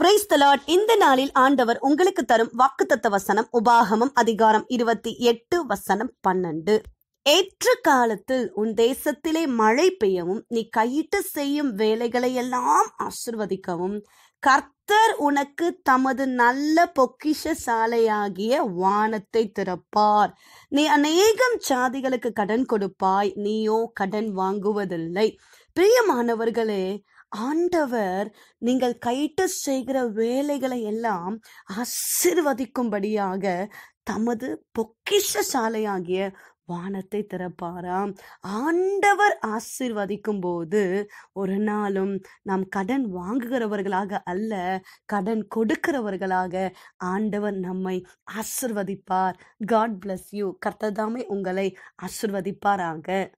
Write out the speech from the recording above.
price தலாட் இந்த நாளில் ஆண்டவர் உங்களுக்கு தரும் வாக்குத்தத்த வசனம் உபாகமம் அதிகாரம் இருபத்தி எட்டு வசனம் பன்னெண்டு ஏற்ற காலத்தில் உன் தேசத்திலே மழை பெய்யவும் நீ கையிட்டு செய்யும் வேலைகளை எல்லாம் ஆசிர்வதிக்கவும் கர்த்தர் உனக்கு தமது நல்ல பொக்கிஷ சாலையாகிய வானத்தை திறப்பார் நீ அநேகம் சாதிகளுக்கு கடன் கொடுப்பாய் நீயோ கடன் வாங்குவதில்லை பிரியமானவர்களே ஆண்டவர் நீங்கள் கைட்டு செய்கிற வேலைகளை எல்லாம் ஆசிர்வதிக்கும்படியாக தமது பொக்கிஷ சாலையாகிய வானத்தை திறப்பாராம் ஆண்டவர் ஆசிர்வதிக்கும் போது ஒரு நாளும் நாம் கடன் வாங்குகிறவர்களாக அல்ல கடன் கொடுக்கிறவர்களாக ஆண்டவர் நம்மை ஆசிர்வதிப்பார் காட் பிளஸ் யூ கர்த்ததாமே உங்களை ஆசிர்வதிப்பாராக